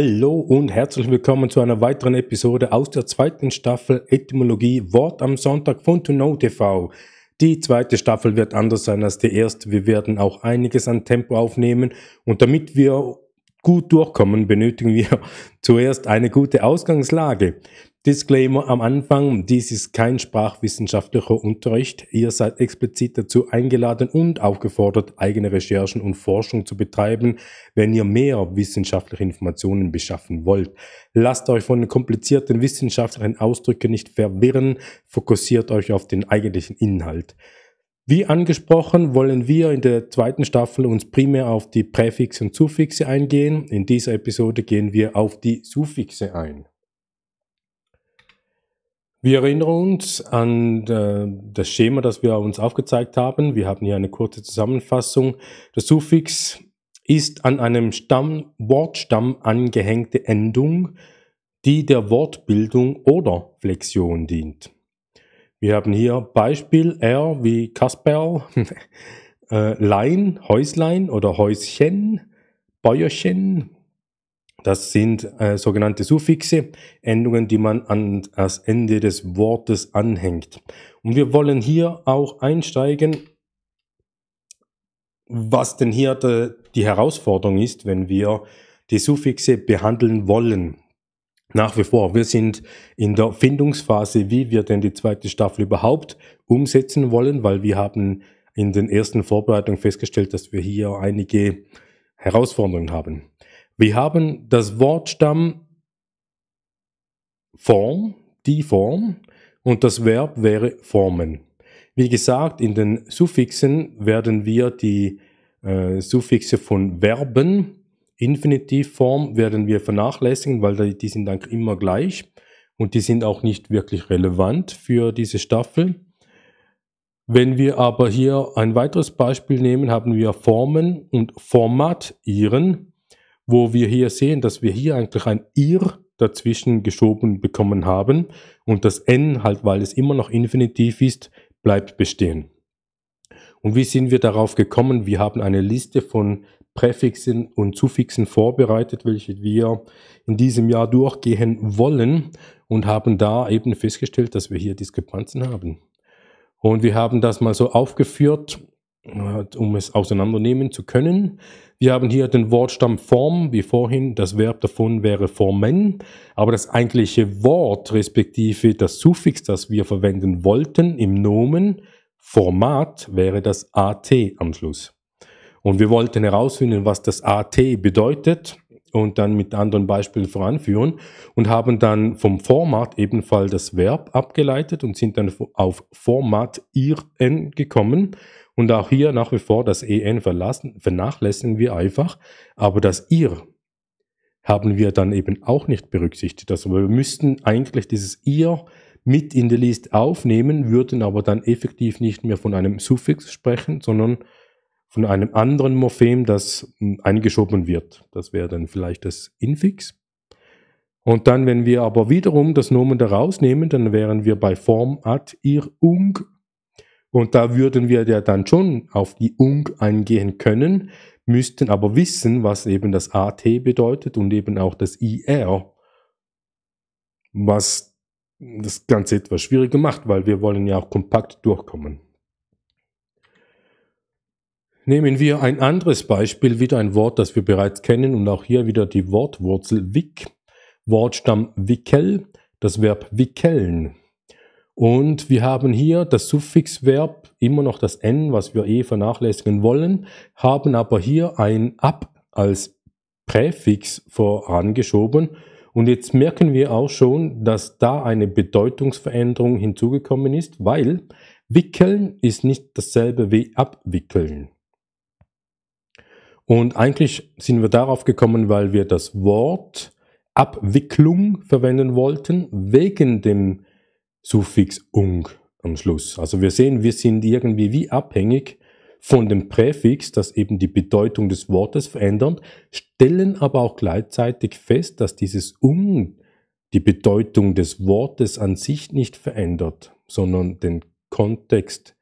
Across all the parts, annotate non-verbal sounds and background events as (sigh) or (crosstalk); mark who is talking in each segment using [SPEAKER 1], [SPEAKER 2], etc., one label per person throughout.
[SPEAKER 1] Hallo und herzlich willkommen zu einer weiteren Episode aus der zweiten Staffel Etymologie Wort am Sonntag von To Know TV. Die zweite Staffel wird anders sein als die erste. Wir werden auch einiges an Tempo aufnehmen und damit wir gut durchkommen, benötigen wir (laughs) zuerst eine gute Ausgangslage. Disclaimer am Anfang, dies ist kein sprachwissenschaftlicher Unterricht. Ihr seid explizit dazu eingeladen und aufgefordert, eigene Recherchen und Forschung zu betreiben, wenn ihr mehr wissenschaftliche Informationen beschaffen wollt. Lasst euch von komplizierten wissenschaftlichen Ausdrücken nicht verwirren, fokussiert euch auf den eigentlichen Inhalt. Wie angesprochen, wollen wir in der zweiten Staffel uns primär auf die Präfixe und Suffixe eingehen. In dieser Episode gehen wir auf die Suffixe ein. Wir erinnern uns an äh, das Schema, das wir uns aufgezeigt haben. Wir haben hier eine kurze Zusammenfassung. Der Suffix ist an einem Stamm, Wortstamm angehängte Endung, die der Wortbildung oder Flexion dient. Wir haben hier Beispiel R wie Kasperl, Lein, (laughs) äh, Häuslein oder Häuschen, Bäuerchen, das sind äh, sogenannte Suffixe, Endungen, die man an das Ende des Wortes anhängt. Und wir wollen hier auch einsteigen, was denn hier de, die Herausforderung ist, wenn wir die Suffixe behandeln wollen. Nach wie vor, wir sind in der Findungsphase, wie wir denn die zweite Staffel überhaupt umsetzen wollen, weil wir haben in den ersten Vorbereitungen festgestellt, dass wir hier einige Herausforderungen haben. Wir haben das Wortstamm Form, die Form und das Verb wäre formen. Wie gesagt, in den Suffixen werden wir die äh, Suffixe von Verben, Infinitivform werden wir vernachlässigen, weil die sind dann immer gleich und die sind auch nicht wirklich relevant für diese Staffel. Wenn wir aber hier ein weiteres Beispiel nehmen, haben wir Formen und Formatieren wo wir hier sehen, dass wir hier eigentlich ein ir dazwischen geschoben bekommen haben und das n halt, weil es immer noch infinitiv ist, bleibt bestehen. Und wie sind wir darauf gekommen? Wir haben eine Liste von Präfixen und Suffixen vorbereitet, welche wir in diesem Jahr durchgehen wollen und haben da eben festgestellt, dass wir hier Diskrepanzen haben. Und wir haben das mal so aufgeführt um es auseinandernehmen zu können. Wir haben hier den Wortstamm Form, wie vorhin, das Verb davon wäre formen, aber das eigentliche Wort respektive das Suffix, das wir verwenden wollten im Nomen, Format wäre das AT am Schluss. Und wir wollten herausfinden, was das AT bedeutet und dann mit anderen Beispielen voranführen und haben dann vom Format ebenfalls das Verb abgeleitet und sind dann auf Format iren gekommen und auch hier nach wie vor das EN verlassen, vernachlässigen wir einfach, aber das IR haben wir dann eben auch nicht berücksichtigt. Also wir müssten eigentlich dieses IR mit in die List aufnehmen, würden aber dann effektiv nicht mehr von einem Suffix sprechen, sondern von einem anderen Morphem, das hm, eingeschoben wird. Das wäre dann vielleicht das Infix. Und dann, wenn wir aber wiederum das Nomen daraus nehmen, dann wären wir bei Form ad ir ung und da würden wir ja dann schon auf die Ung eingehen können, müssten aber wissen, was eben das AT bedeutet und eben auch das IR, was das Ganze etwas schwieriger macht, weil wir wollen ja auch kompakt durchkommen. Nehmen wir ein anderes Beispiel, wieder ein Wort, das wir bereits kennen und auch hier wieder die Wortwurzel wick, Wortstamm wickel, das Verb wickeln. Und wir haben hier das Suffixverb, immer noch das n, was wir eh vernachlässigen wollen, haben aber hier ein ab als Präfix vorangeschoben. Und jetzt merken wir auch schon, dass da eine Bedeutungsveränderung hinzugekommen ist, weil wickeln ist nicht dasselbe wie abwickeln. Und eigentlich sind wir darauf gekommen, weil wir das Wort Abwicklung verwenden wollten, wegen dem Suffix ung am Schluss. Also wir sehen, wir sind irgendwie wie abhängig von dem Präfix, das eben die Bedeutung des Wortes verändert, stellen aber auch gleichzeitig fest, dass dieses ung die Bedeutung des Wortes an sich nicht verändert, sondern den Kontext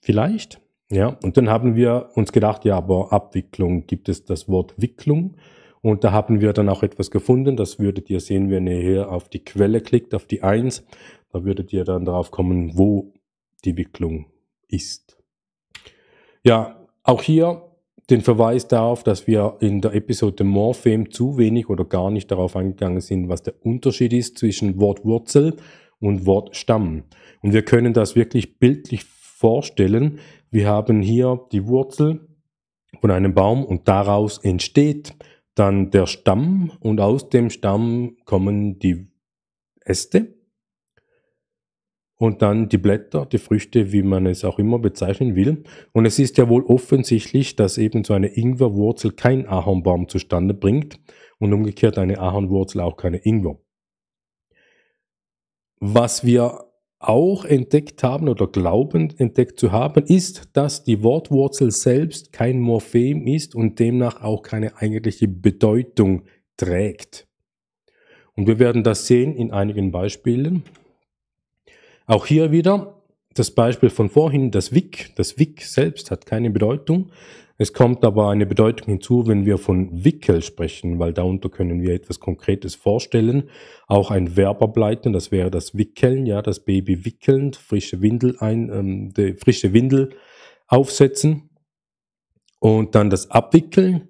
[SPEAKER 1] vielleicht. Ja, und dann haben wir uns gedacht, ja, aber Abwicklung gibt es das Wort Wicklung und da haben wir dann auch etwas gefunden. Das würdet ihr sehen, wenn ihr hier auf die Quelle klickt, auf die 1. Da würdet ihr dann darauf kommen, wo die Wicklung ist. Ja, auch hier den Verweis darauf, dass wir in der Episode Morphem zu wenig oder gar nicht darauf eingegangen sind, was der Unterschied ist zwischen Wortwurzel und Wortstamm. Und wir können das wirklich bildlich vorstellen. Wir haben hier die Wurzel von einem Baum und daraus entsteht dann der Stamm und aus dem Stamm kommen die Äste und dann die Blätter, die Früchte, wie man es auch immer bezeichnen will. Und es ist ja wohl offensichtlich, dass eben so eine Ingwerwurzel kein Ahornbaum zustande bringt und umgekehrt eine Ahornwurzel auch keine Ingwer. Was wir auch entdeckt haben oder glauben entdeckt zu haben, ist, dass die Wortwurzel selbst kein Morphem ist und demnach auch keine eigentliche Bedeutung trägt. Und wir werden das sehen in einigen Beispielen. Auch hier wieder das Beispiel von vorhin, das Wick. Das Wick selbst hat keine Bedeutung, es kommt aber eine Bedeutung hinzu, wenn wir von Wickel sprechen, weil darunter können wir etwas Konkretes vorstellen. Auch ein Verb ableiten, das wäre das Wickeln, ja, das Baby wickelnd, frische Windel ein, ähm, die frische Windel aufsetzen. Und dann das Abwickeln.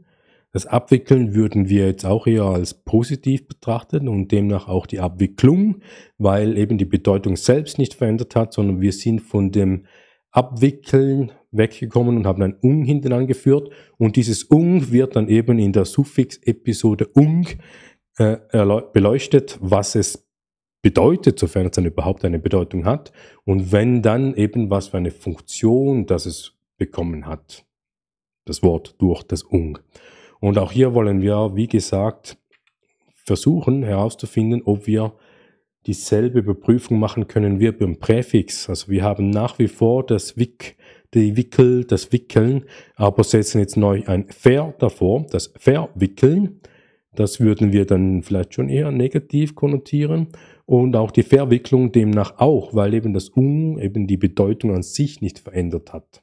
[SPEAKER 1] Das Abwickeln würden wir jetzt auch eher als positiv betrachten und demnach auch die Abwicklung, weil eben die Bedeutung selbst nicht verändert hat, sondern wir sind von dem abwickeln weggekommen und haben ein ung hinten angeführt. Und dieses ung wird dann eben in der Suffix-Episode ung äh, beleuchtet, was es bedeutet, sofern es dann überhaupt eine Bedeutung hat. Und wenn dann eben was für eine Funktion, das es bekommen hat. Das Wort durch das ung. Und auch hier wollen wir, wie gesagt, versuchen herauszufinden, ob wir Dieselbe Überprüfung machen können wir beim Präfix. Also wir haben nach wie vor das Wick, die Wickel, das Wickeln, aber setzen jetzt neu ein Ver davor, das Verwickeln. Das würden wir dann vielleicht schon eher negativ konnotieren. Und auch die Verwicklung demnach auch, weil eben das Um eben die Bedeutung an sich nicht verändert hat.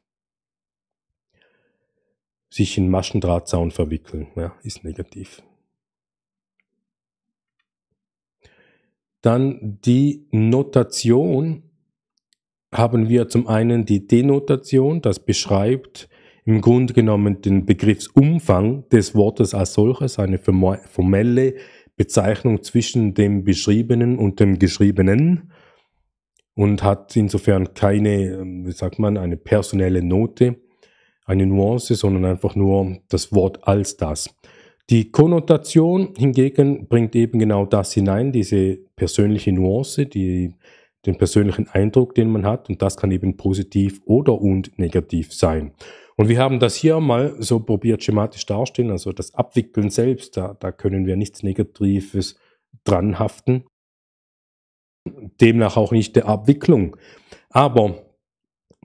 [SPEAKER 1] Sich in Maschendrahtzaun verwickeln, ja, ist negativ. Dann die Notation haben wir zum einen die Denotation, das beschreibt im Grunde genommen den Begriffsumfang des Wortes als solches, eine formelle Bezeichnung zwischen dem Beschriebenen und dem Geschriebenen und hat insofern keine, ähm, wie sagt man, eine personelle Note, eine Nuance, sondern einfach nur das Wort als das. Die Konnotation hingegen bringt eben genau das hinein, diese persönliche Nuance, die, den persönlichen Eindruck, den man hat. Und das kann eben positiv oder und negativ sein. Und wir haben das hier mal so probiert schematisch darstellen, also das Abwickeln selbst, da, da können wir nichts Negatives dranhaften. Demnach auch nicht der Abwicklung. Aber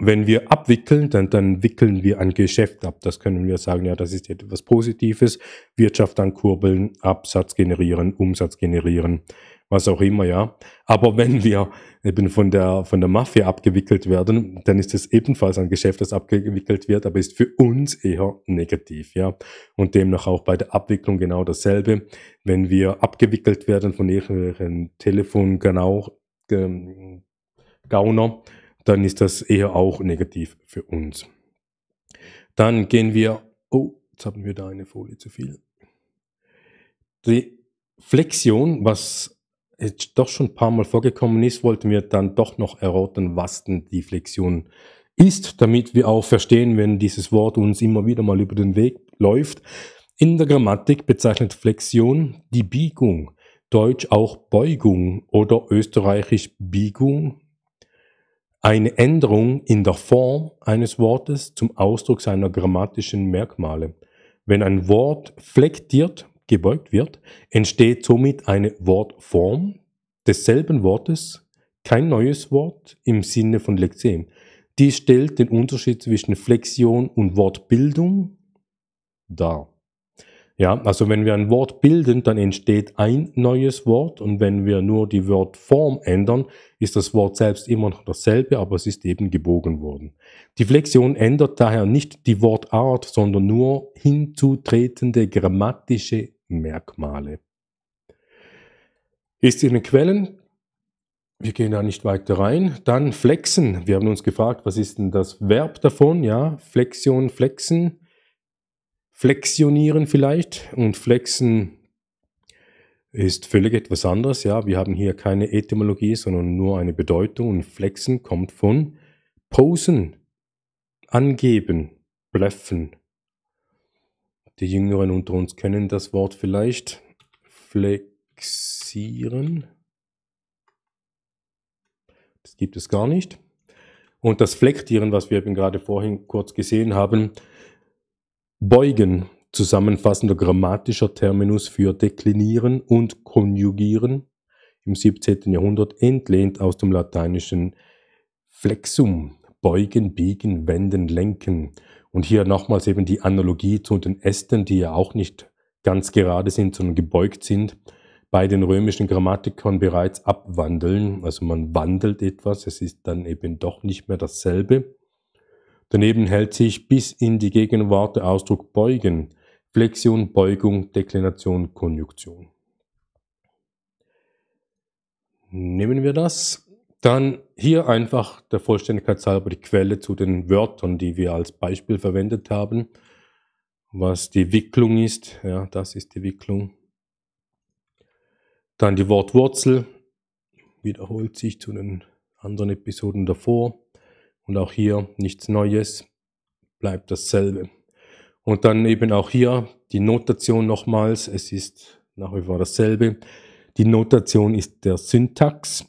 [SPEAKER 1] wenn wir abwickeln, dann, dann wickeln wir ein Geschäft ab. Das können wir sagen, ja, das ist etwas Positives. Wirtschaft ankurbeln, Absatz generieren, Umsatz generieren, was auch immer, ja. Aber wenn wir eben von der, von der Mafia abgewickelt werden, dann ist es ebenfalls ein Geschäft, das abgewickelt wird, aber ist für uns eher negativ, ja. Und demnach auch bei der Abwicklung genau dasselbe. Wenn wir abgewickelt werden von irgendwelchen ähm, Gauner, dann ist das eher auch negativ für uns. Dann gehen wir, oh, jetzt haben wir da eine Folie zu viel. Die Flexion, was jetzt doch schon ein paar Mal vorgekommen ist, wollten wir dann doch noch erörtern, was denn die Flexion ist, damit wir auch verstehen, wenn dieses Wort uns immer wieder mal über den Weg läuft. In der Grammatik bezeichnet Flexion die Biegung, deutsch auch Beugung oder österreichisch Biegung eine Änderung in der Form eines Wortes zum Ausdruck seiner grammatischen Merkmale. Wenn ein Wort flektiert, gebeugt wird, entsteht somit eine Wortform desselben Wortes, kein neues Wort im Sinne von Lexem. Dies stellt den Unterschied zwischen Flexion und Wortbildung dar. Ja, also wenn wir ein Wort bilden, dann entsteht ein neues Wort und wenn wir nur die Wortform ändern, ist das Wort selbst immer noch dasselbe, aber es ist eben gebogen worden. Die Flexion ändert daher nicht die Wortart, sondern nur hinzutretende grammatische Merkmale. Ist in den Quellen, wir gehen da nicht weiter rein. Dann flexen, wir haben uns gefragt, was ist denn das Verb davon? Ja, Flexion, flexen flexionieren vielleicht und flexen ist völlig etwas anderes. Ja, wir haben hier keine Etymologie, sondern nur eine Bedeutung und flexen kommt von posen, angeben, bluffen. Die Jüngeren unter uns kennen das Wort vielleicht. Flexieren. Das gibt es gar nicht. Und das Flektieren, was wir eben gerade vorhin kurz gesehen haben, Beugen, zusammenfassender grammatischer Terminus für deklinieren und konjugieren, im 17. Jahrhundert entlehnt aus dem lateinischen Flexum, beugen, biegen, wenden, lenken. Und hier nochmals eben die Analogie zu den Ästen, die ja auch nicht ganz gerade sind, sondern gebeugt sind, bei den römischen Grammatikern bereits abwandeln. Also man wandelt etwas, es ist dann eben doch nicht mehr dasselbe. Daneben hält sich bis in die Gegenwart der Ausdruck beugen, Flexion, Beugung, Deklination, Konjunktion. Nehmen wir das. Dann hier einfach der Vollständigkeit halber die Quelle zu den Wörtern, die wir als Beispiel verwendet haben. Was die Wicklung ist, ja, das ist die Wicklung. Dann die Wortwurzel, wiederholt sich zu den anderen Episoden davor. Und auch hier nichts Neues, bleibt dasselbe. Und dann eben auch hier die Notation nochmals, es ist nach wie vor dasselbe. Die Notation ist der Syntax,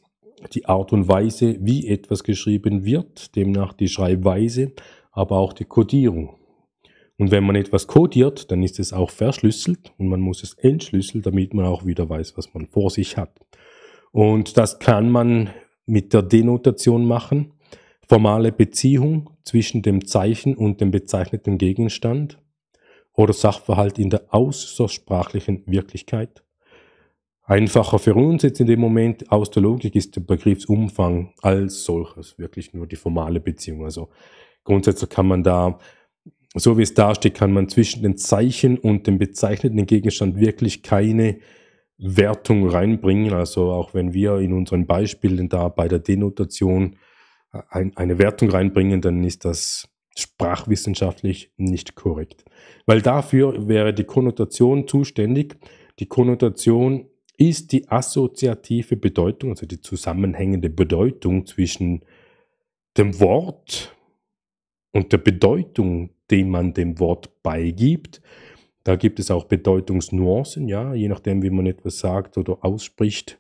[SPEAKER 1] die Art und Weise, wie etwas geschrieben wird, demnach die Schreibweise, aber auch die Codierung. Und wenn man etwas codiert, dann ist es auch verschlüsselt und man muss es entschlüsseln, damit man auch wieder weiß, was man vor sich hat. Und das kann man mit der Denotation machen formale Beziehung zwischen dem Zeichen und dem bezeichneten Gegenstand oder Sachverhalt in der außersprachlichen Wirklichkeit. Einfacher für uns jetzt in dem Moment aus der Logik ist der Begriffsumfang als solches wirklich nur die formale Beziehung. Also grundsätzlich kann man da, so wie es dasteht, kann man zwischen den Zeichen und dem bezeichneten Gegenstand wirklich keine Wertung reinbringen. Also auch wenn wir in unseren Beispielen da bei der Denotation ein, eine Wertung reinbringen, dann ist das sprachwissenschaftlich nicht korrekt. Weil dafür wäre die Konnotation zuständig. Die Konnotation ist die assoziative Bedeutung, also die zusammenhängende Bedeutung zwischen dem Wort und der Bedeutung, die man dem Wort beigibt. Da gibt es auch Bedeutungsnuancen, ja, je nachdem, wie man etwas sagt oder ausspricht,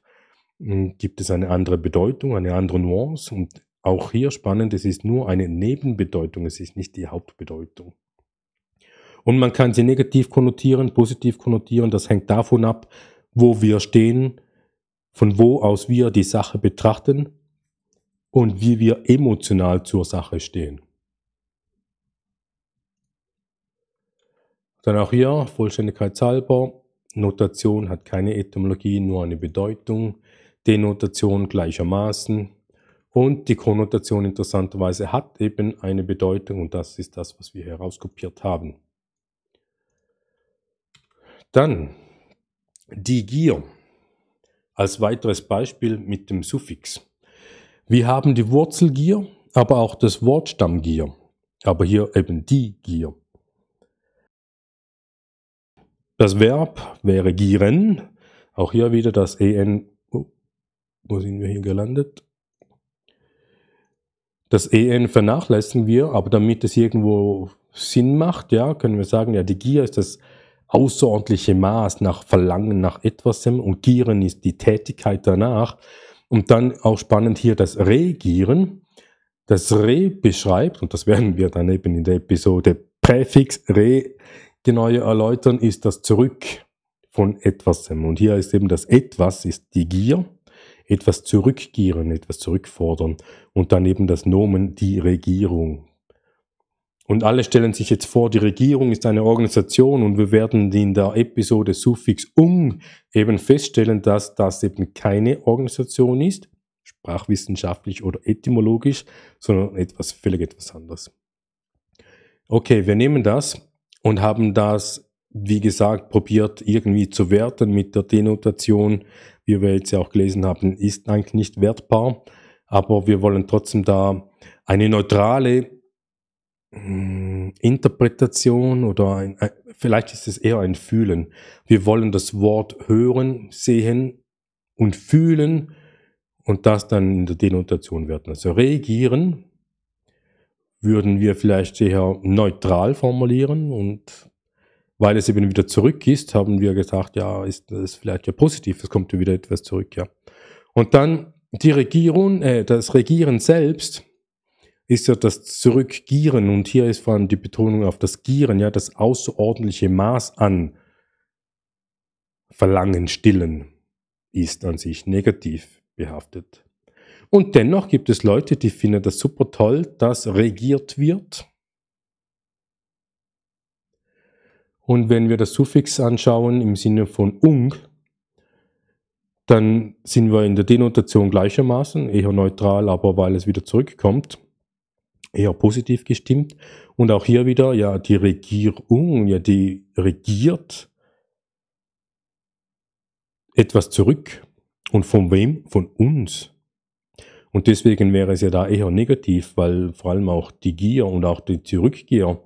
[SPEAKER 1] hm, gibt es eine andere Bedeutung, eine andere Nuance und auch hier spannend, es ist nur eine Nebenbedeutung, es ist nicht die Hauptbedeutung. Und man kann sie negativ konnotieren, positiv konnotieren, das hängt davon ab, wo wir stehen, von wo aus wir die Sache betrachten und wie wir emotional zur Sache stehen. Dann auch hier, vollständigkeitshalber, Notation hat keine Etymologie, nur eine Bedeutung. Denotation gleichermaßen. Und die Konnotation interessanterweise hat eben eine Bedeutung und das ist das, was wir herauskopiert haben. Dann die Gier als weiteres Beispiel mit dem Suffix. Wir haben die Wurzelgier, aber auch das Wortstammgier, aber hier eben die Gier. Das Verb wäre gieren, auch hier wieder das en, oh, wo sind wir hier gelandet? Das EN vernachlässigen wir, aber damit es irgendwo Sinn macht, ja, können wir sagen, ja, die Gier ist das außerordentliche Maß nach Verlangen nach etwasem und Gieren ist die Tätigkeit danach. Und dann auch spannend hier das Regieren. Das Re beschreibt, und das werden wir dann eben in der Episode Präfix Re genau erläutern, ist das Zurück von etwasem. Und hier ist eben das Etwas ist die Gier etwas zurückgieren, etwas zurückfordern und dann eben das Nomen die Regierung. Und alle stellen sich jetzt vor, die Regierung ist eine Organisation und wir werden in der Episode Suffix um eben feststellen, dass das eben keine Organisation ist, sprachwissenschaftlich oder etymologisch, sondern etwas völlig etwas anderes. Okay, wir nehmen das und haben das, wie gesagt, probiert irgendwie zu werten mit der Denotation wie wir jetzt ja auch gelesen haben, ist eigentlich nicht wertbar. Aber wir wollen trotzdem da eine neutrale mh, hm, Interpretation oder ein, ein, vielleicht ist es eher ein Fühlen. Wir wollen das Wort hören, sehen und fühlen und das dann in der Denotation werden. Also reagieren würden wir vielleicht eher neutral formulieren und weil es eben wieder zurück ist, haben wir gesagt, ja, ist das vielleicht ja positiv, es kommt ja wieder etwas zurück, ja. Und dann die Regierung, äh, das Regieren selbst ist ja das Zurückgieren und hier ist vor allem die Betonung auf das Gieren, ja, das außerordentliche Maß an Verlangen stillen ist an sich negativ behaftet. Und dennoch gibt es Leute, die finden das super toll, dass regiert wird Und wenn wir das Suffix anschauen im Sinne von ung, dann sind wir in der Denotation gleichermaßen, eher neutral, aber weil es wieder zurückkommt, eher positiv gestimmt. Und auch hier wieder, ja, die Regierung, ja, die regiert etwas zurück. Und von wem? Von uns. Und deswegen wäre es ja da eher negativ, weil vor allem auch die Gier und auch die Zurückgier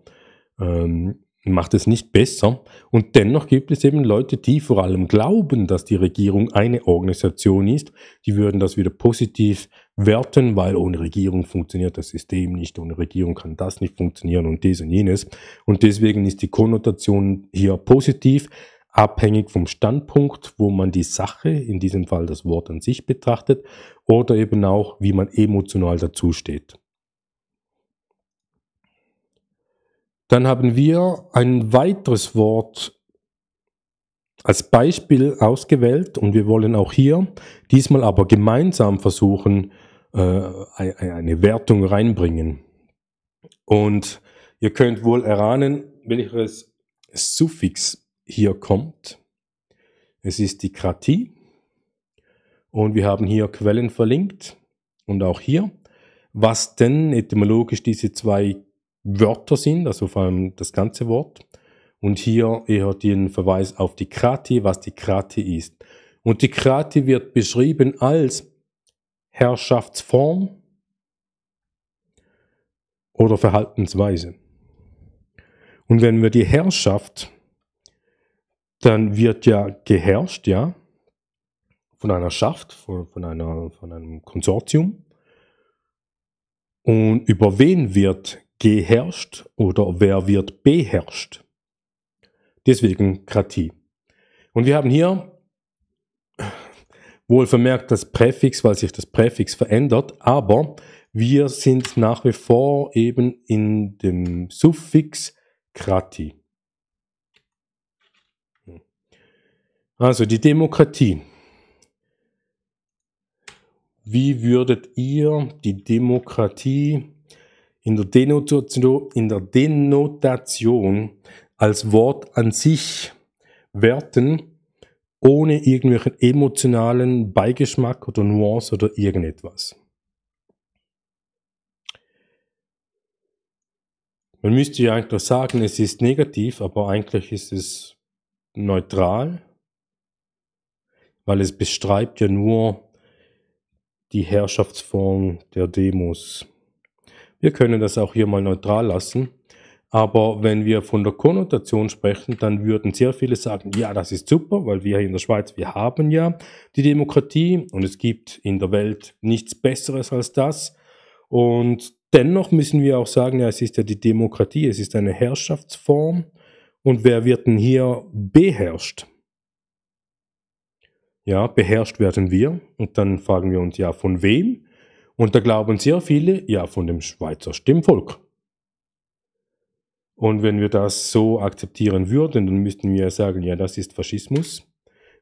[SPEAKER 1] ähm, macht es nicht besser. Und dennoch gibt es eben Leute, die vor allem glauben, dass die Regierung eine Organisation ist. Die würden das wieder positiv werten, weil ohne Regierung funktioniert das System nicht, ohne Regierung kann das nicht funktionieren und dies und jenes. Und deswegen ist die Konnotation hier positiv, abhängig vom Standpunkt, wo man die Sache, in diesem Fall das Wort an sich betrachtet, oder eben auch, wie man emotional dazu steht. Dann haben wir ein weiteres Wort als Beispiel ausgewählt und wir wollen auch hier diesmal aber gemeinsam versuchen, äh, eine Wertung reinbringen. Und ihr könnt wohl erahnen, welches Suffix hier kommt. Es ist die Kratie und wir haben hier Quellen verlinkt und auch hier, was denn etymologisch diese zwei Wörter sind, also vor allem das ganze Wort. Und hier eher den Verweis auf die Krati, was die Krati ist. Und die Krati wird beschrieben als Herrschaftsform oder Verhaltensweise. Und wenn wir die Herrschaft, dann wird ja geherrscht, ja, von einer Schaft, von, von, einer, von einem Konsortium. Und über wen wird geherrscht oder wer wird beherrscht. Deswegen Kratie. Und wir haben hier wohl vermerkt das Präfix, weil sich das Präfix verändert, aber wir sind nach wie vor eben in dem Suffix Krati. Also die Demokratie. Wie würdet ihr die Demokratie in der, Denotation, in der Denotation als Wort an sich werten, ohne irgendwelchen emotionalen Beigeschmack oder Nuance oder irgendetwas. Man müsste ja eigentlich sagen, es ist negativ, aber eigentlich ist es neutral, weil es beschreibt ja nur die Herrschaftsform der Demos. Wir können das auch hier mal neutral lassen. Aber wenn wir von der Konnotation sprechen, dann würden sehr viele sagen, ja, das ist super, weil wir in der Schweiz, wir haben ja die Demokratie und es gibt in der Welt nichts Besseres als das. Und dennoch müssen wir auch sagen, ja, es ist ja die Demokratie, es ist eine Herrschaftsform. Und wer wird denn hier beherrscht? Ja, beherrscht werden wir. Und dann fragen wir uns ja, von wem? Und da glauben sehr viele, ja, von dem Schweizer Stimmvolk. Und wenn wir das so akzeptieren würden, dann müssten wir ja sagen, ja, das ist Faschismus,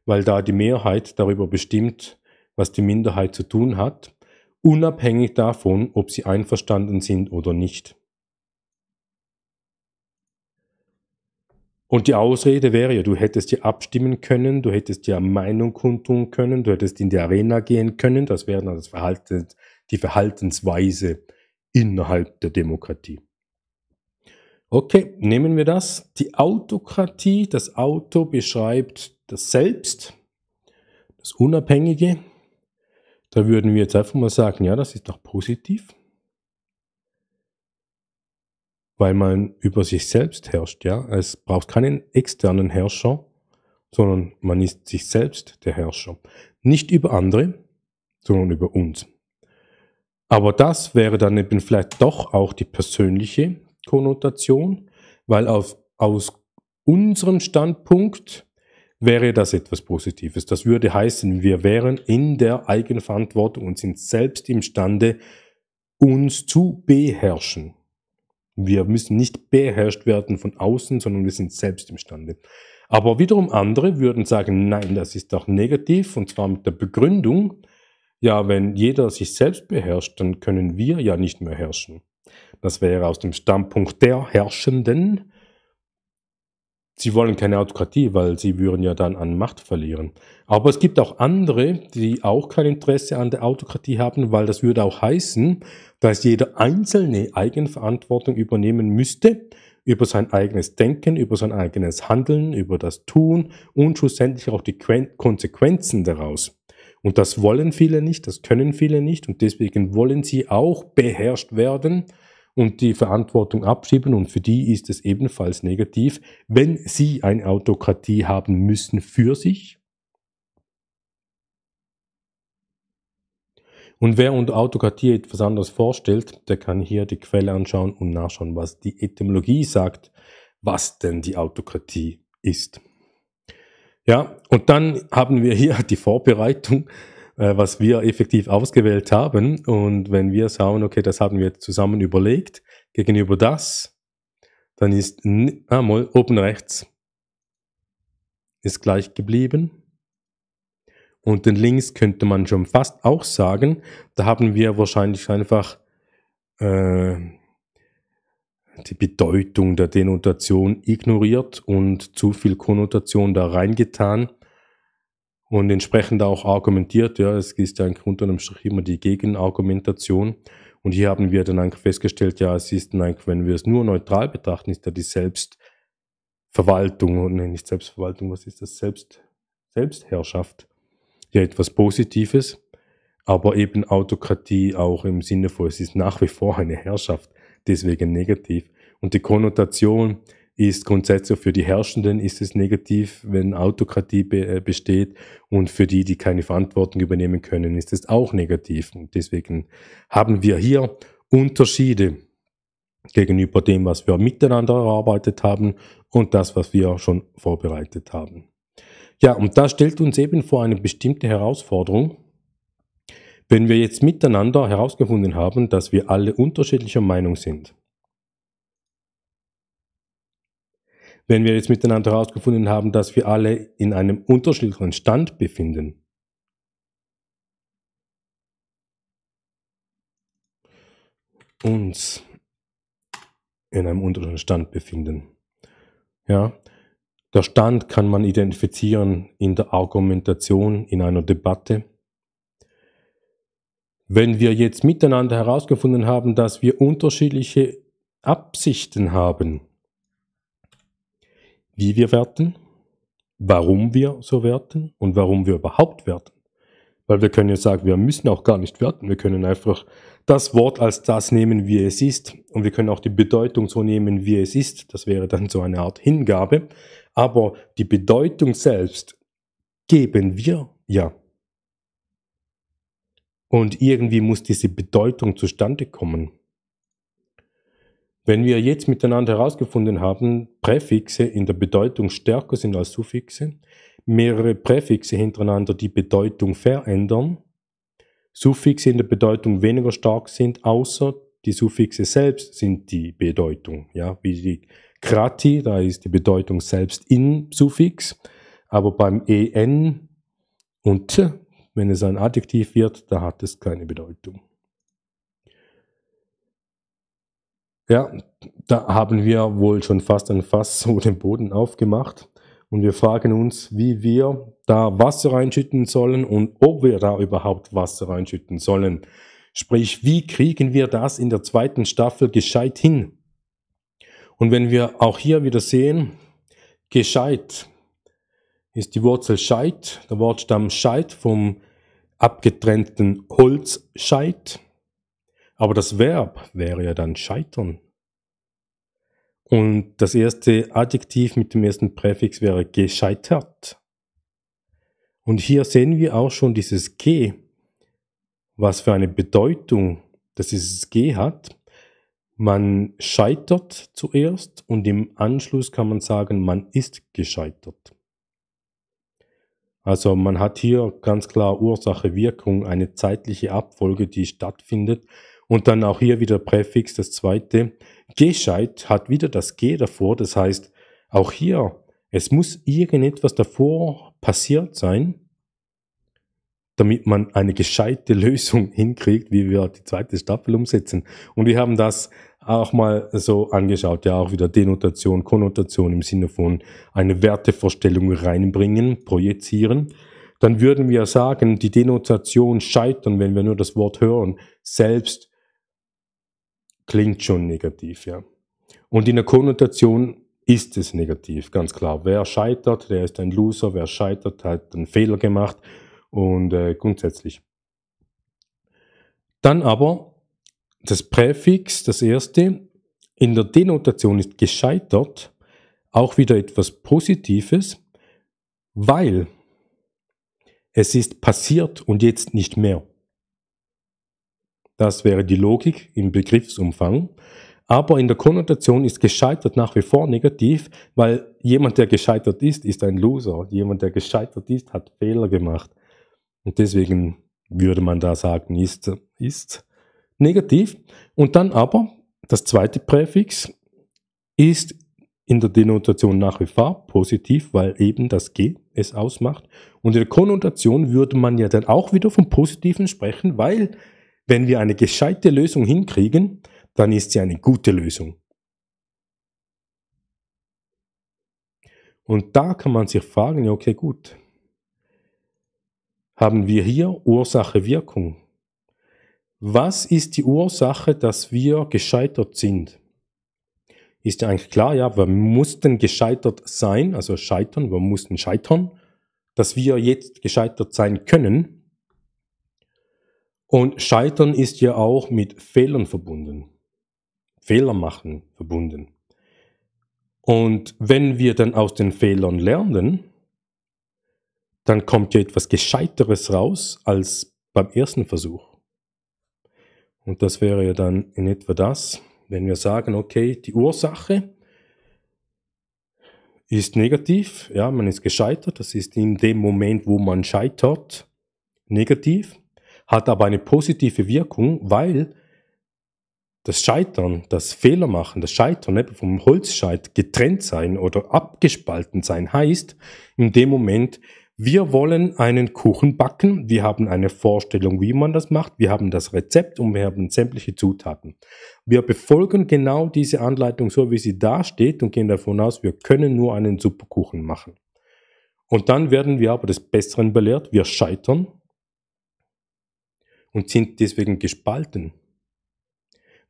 [SPEAKER 1] weil da die Mehrheit darüber bestimmt, was die Minderheit zu tun hat, unabhängig davon, ob sie einverstanden sind oder nicht. Und die Ausrede wäre ja, du hättest ja abstimmen können, du hättest ja Meinung kundtun können, du hättest in die Arena gehen können, das wäre dann das Verhalten die Verhaltensweise innerhalb der Demokratie. Okay, nehmen wir das. Die Autokratie, das Auto beschreibt das Selbst, das Unabhängige. Da würden wir jetzt einfach mal sagen, ja, das ist doch positiv, weil man über sich selbst herrscht. Ja, es braucht keinen externen Herrscher, sondern man ist sich selbst der Herrscher. Nicht über andere, sondern über uns. Aber das wäre dann eben vielleicht doch auch die persönliche Konnotation, weil auf, aus unserem Standpunkt wäre das etwas Positives. Das würde heißen, wir wären in der Eigenverantwortung und sind selbst imstande, uns zu beherrschen. Wir müssen nicht beherrscht werden von außen, sondern wir sind selbst imstande. Aber wiederum andere würden sagen, nein, das ist doch negativ, und zwar mit der Begründung, ja, wenn jeder sich selbst beherrscht, dann können wir ja nicht mehr herrschen. Das wäre aus dem Standpunkt der Herrschenden. Sie wollen keine Autokratie, weil sie würden ja dann an Macht verlieren. Aber es gibt auch andere, die auch kein Interesse an der Autokratie haben, weil das würde auch heißen, dass jeder Einzelne Eigenverantwortung übernehmen müsste über sein eigenes Denken, über sein eigenes Handeln, über das Tun und schlussendlich auch die Konsequenzen daraus. Und das wollen viele nicht, das können viele nicht und deswegen wollen sie auch beherrscht werden und die Verantwortung abschieben und für die ist es ebenfalls negativ, wenn sie eine Autokratie haben müssen für sich. Und wer unter Autokratie etwas anderes vorstellt, der kann hier die Quelle anschauen und nachschauen, was die Etymologie sagt, was denn die Autokratie ist. Ja, und dann haben wir hier (laughs) die Vorbereitung, äh, was wir effektiv ausgewählt haben. Und wenn wir schauen, okay, das haben wir zusammen überlegt, gegenüber das, dann ist ah, oben rechts ist gleich geblieben. Und den links könnte man schon fast auch sagen, da haben wir wahrscheinlich einfach äh, die Bedeutung der Denotation ignoriert und zu viel Konnotation da reingetan und entsprechend auch argumentiert. Ja, es ist ja unter einem Strich immer die Gegenargumentation. Und hier haben wir dann festgestellt, ja, es ist, wenn wir es nur neutral betrachten, ist ja die Selbstverwaltung, nein, nicht Selbstverwaltung, was ist das? Selbst, Selbstherrschaft. Ja, etwas Positives, aber eben Autokratie auch im Sinne von, es ist nach wie vor eine Herrschaft deswegen negativ. Und die Konnotation ist grundsätzlich für die Herrschenden ist es negativ, wenn Autokratie be äh, besteht und für die, die keine Verantwortung übernehmen können, ist es auch negativ. Und deswegen haben wir hier Unterschiede gegenüber dem, was wir miteinander erarbeitet haben und das, was wir schon vorbereitet haben. Ja, und das stellt uns eben vor eine bestimmte Herausforderung, wenn wir jetzt miteinander herausgefunden haben, dass wir alle unterschiedlicher Meinung sind, wenn wir jetzt miteinander herausgefunden haben, dass wir alle in einem unterschiedlichen Stand befinden, uns in einem unterschiedlichen Stand befinden. Ja, der Stand kann man identifizieren in der Argumentation, in einer Debatte. Wenn wir jetzt miteinander herausgefunden haben, dass wir unterschiedliche Absichten haben, wie wir werten, warum wir so werten und warum wir überhaupt werten. Weil wir können ja sagen, wir müssen auch gar nicht werten, wir können einfach das Wort als das nehmen, wie es ist und wir können auch die Bedeutung so nehmen, wie es ist. Das wäre dann so eine Art Hingabe. Aber die Bedeutung selbst geben wir ja und irgendwie muss diese Bedeutung zustande kommen. Wenn wir jetzt miteinander herausgefunden haben, Präfixe in der Bedeutung stärker sind als Suffixe, mehrere Präfixe hintereinander die Bedeutung verändern, Suffixe in der Bedeutung weniger stark sind, außer die Suffixe selbst sind die Bedeutung. Ja, wie die Krati, da ist die Bedeutung selbst in Suffix, aber beim en und t wenn es ein Adjektiv wird, da hat es keine Bedeutung. Ja, da haben wir wohl schon fast ein Fass so (laughs) den Boden aufgemacht und wir fragen uns, wie wir da Wasser reinschütten sollen und ob wir da überhaupt Wasser reinschütten sollen. Sprich, wie kriegen wir das in der zweiten Staffel gescheit hin? Und wenn wir auch hier wieder sehen, gescheit, ist die Wurzel Scheit, der Wortstamm Scheit vom abgetrennten Holz Scheit. Aber das Verb wäre ja dann scheitern. Und das erste Adjektiv mit dem ersten Präfix wäre gescheitert. Und hier sehen wir auch schon dieses G, was für eine Bedeutung das dieses G hat. Man scheitert zuerst und im Anschluss kann man sagen, man ist gescheitert. Also man hat hier ganz klar Ursache, Wirkung, eine zeitliche Abfolge, die stattfindet. Und dann auch hier wieder Präfix, das zweite. Gescheit hat wieder das G davor, das heißt, auch hier, es muss irgendetwas davor passiert sein, damit man eine gescheite (laughs) Lösung hinkriegt, wie wir die zweite Staffel umsetzen. Und wir haben das auch mal so angeschaut, ja, auch wieder Denotation, Konnotation im Sinne von eine Wertevorstellung reinbringen, projizieren, dann würden wir sagen, die Denotation scheitern, wenn wir nur das Wort hören, selbst klingt schon negativ, ja. Und in der Konnotation ist es negativ, ganz klar. Wer scheitert, der ist ein Loser, wer scheitert, hat einen Fehler gemacht und äh, grundsätzlich. Dann aber das Präfix, das erste, in der Denotation ist gescheitert auch wieder etwas Positives, weil es ist passiert und jetzt nicht mehr. Das wäre die Logik im Begriffsumfang. Aber in der Konnotation ist gescheitert nach wie vor negativ, weil jemand, der gescheitert ist, ist ein Loser. Jemand, der gescheitert ist, hat Fehler gemacht. Und deswegen würde man da sagen, ist, ist negativ. Und dann aber, das zweite Präfix ist in der Denotation nach wie vor positiv, weil eben das G es ausmacht. Und in der Konnotation würde man ja dann auch wieder vom Positiven sprechen, weil wenn wir eine gescheite Lösung hinkriegen, dann ist sie eine gute Lösung. Und da kann man sich fragen, ja okay, gut, haben wir hier Ursache-Wirkung? was ist die Ursache, dass wir gescheitert sind? Ist ja eigentlich klar, ja, wir mussten gescheitert sein, also scheitern, wir mussten scheitern, dass wir jetzt gescheitert sein können. Und scheitern ist ja auch mit Fehlern verbunden, Fehler machen verbunden. Und wenn wir dann aus den Fehlern lernen, dann kommt ja etwas Gescheiteres raus als beim ersten Versuch. Und das wäre ja dann in etwa das, wenn wir sagen, okay, die Ursache ist negativ, ja, man ist gescheitert, das ist in dem Moment, wo man scheitert, negativ, hat aber eine positive Wirkung, weil das Scheitern, das Fehler machen, das Scheitern eben vom Holzscheit getrennt sein oder abgespalten sein heißt, in dem Moment wir wollen einen Kuchen backen. Wir haben eine Vorstellung, wie man das macht. Wir haben das Rezept und wir haben sämtliche Zutaten. Wir befolgen genau diese Anleitung so, wie sie da steht und gehen davon aus, wir können nur einen Superkuchen machen. Und dann werden wir aber des Besseren belehrt. Wir scheitern und sind deswegen gespalten,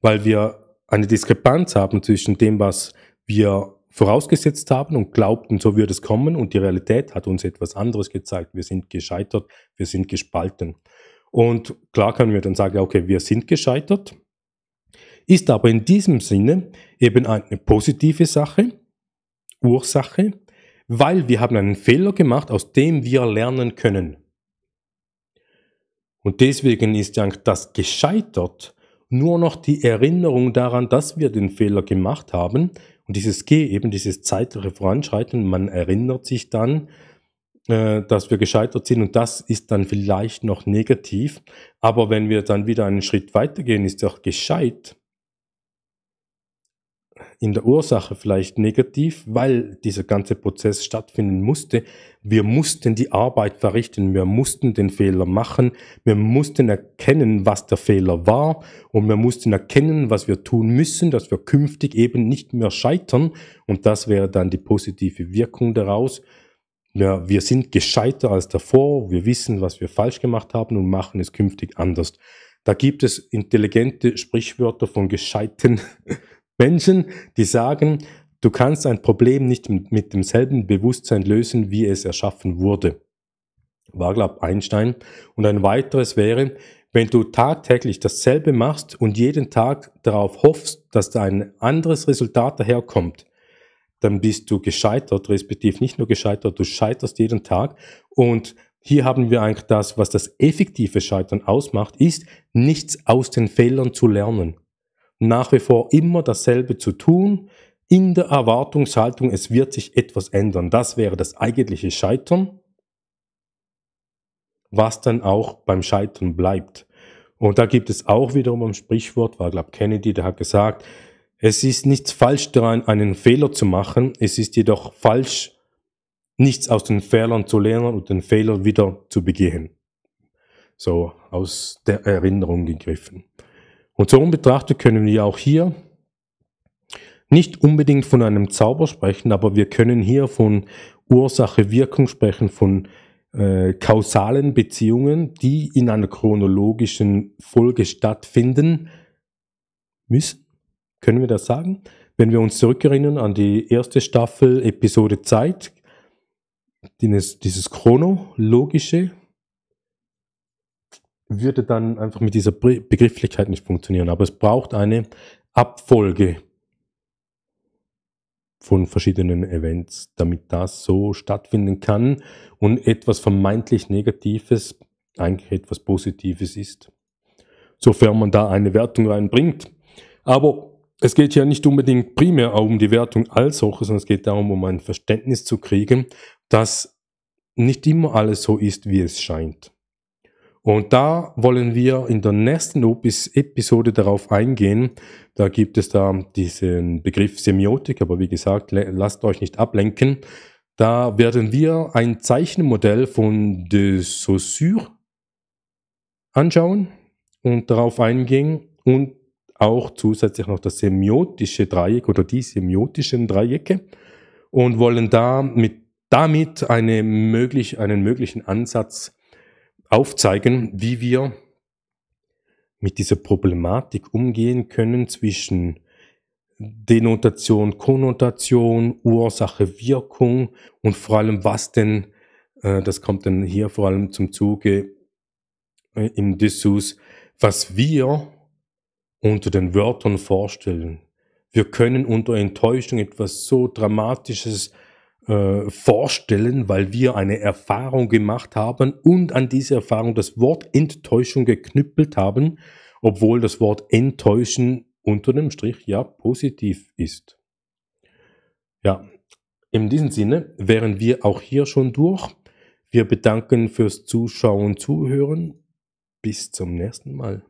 [SPEAKER 1] weil wir eine Diskrepanz haben zwischen dem, was wir vorausgesetzt haben und glaubten, so würde es kommen und die Realität hat uns etwas anderes gezeigt. Wir sind gescheitert, wir sind gespalten. Und klar können wir dann sagen, okay, wir sind gescheitert, ist aber in diesem Sinne eben eine positive Sache, Ursache, weil wir haben einen Fehler gemacht, aus dem wir lernen können. Und deswegen ist das gescheitert nur noch die Erinnerung daran, dass wir den Fehler gemacht haben, und dieses G eben, dieses zeitliche Voranschreiten, man erinnert sich dann, äh, dass wir gescheitert sind und das ist dann vielleicht noch negativ. Aber wenn wir dann wieder einen Schritt weitergehen, ist doch gescheit, in der Ursache vielleicht negativ, weil dieser ganze Prozess stattfinden musste. Wir mussten die Arbeit verrichten, wir mussten den Fehler machen, wir mussten erkennen, was der Fehler war und wir mussten erkennen, was wir tun müssen, dass wir künftig eben nicht mehr scheitern und das wäre dann die positive Wirkung daraus. Ja, wir sind gescheiter als davor, wir wissen, was wir falsch gemacht haben und machen es künftig anders. Da gibt es intelligente Sprichwörter von Gescheiten Menschen, die sagen, du kannst ein Problem nicht mit demselben Bewusstsein lösen, wie es erschaffen wurde. War, glaubt Einstein. Und ein weiteres wäre, wenn du tagtäglich dasselbe machst und jeden Tag darauf hoffst, dass da ein anderes Resultat daherkommt, dann bist du gescheitert, respektive nicht nur gescheitert, du scheiterst jeden Tag. Und hier haben wir eigentlich das, was das effektive Scheitern ausmacht, ist, nichts aus den Fehlern zu lernen nach wie vor immer dasselbe zu tun, in der Erwartungshaltung, es wird sich etwas ändern. Das wäre das eigentliche Scheitern, was dann auch beim Scheitern bleibt. Und da gibt es auch wiederum ein Sprichwort, war, glaube Kennedy, der hat gesagt, es ist nichts falsch daran, einen Fehler zu machen, es ist jedoch falsch, nichts aus den Fehlern zu lernen und den Fehler wieder zu begehen. So aus der Erinnerung gegriffen. Und so betrachtet können wir auch hier nicht unbedingt von einem Zauber sprechen, aber wir können hier von Ursache-Wirkung sprechen, von äh, kausalen Beziehungen, die in einer chronologischen Folge stattfinden müssen. Können wir das sagen? Wenn wir uns zurückerinnern an die erste Staffel, Episode Zeit, dieses chronologische würde dann einfach mit dieser Begrifflichkeit nicht funktionieren. Aber es braucht eine Abfolge von verschiedenen Events, damit das so stattfinden kann und etwas vermeintlich Negatives eigentlich etwas Positives ist, sofern man da eine Wertung reinbringt. Aber es geht ja nicht unbedingt primär um die Wertung als solche, sondern es geht darum, um ein Verständnis zu kriegen, dass nicht immer alles so ist, wie es scheint. Und da wollen wir in der nächsten Episode darauf eingehen. Da gibt es da diesen Begriff Semiotik, aber wie gesagt, lasst euch nicht ablenken. Da werden wir ein Zeichenmodell von de Saussure anschauen und darauf eingehen und auch zusätzlich noch das semiotische Dreieck oder die semiotischen Dreiecke und wollen da mit, damit eine möglich, einen möglichen Ansatz aufzeigen, wie wir mit dieser Problematik umgehen können zwischen Denotation, Konnotation, Ursache, Wirkung und vor allem was denn, äh, das kommt dann hier vor allem zum Zuge äh, im Dissus, was wir unter den Wörtern vorstellen. Wir können unter Enttäuschung etwas so Dramatisches äh, vorstellen, weil wir eine Erfahrung gemacht haben und an diese Erfahrung das Wort Enttäuschung geknüppelt haben, obwohl das Wort Enttäuschen unter dem Strich ja positiv ist. Ja, in diesem Sinne wären wir auch hier schon durch. Wir bedanken fürs Zuschauen, und Zuhören. Bis zum nächsten Mal.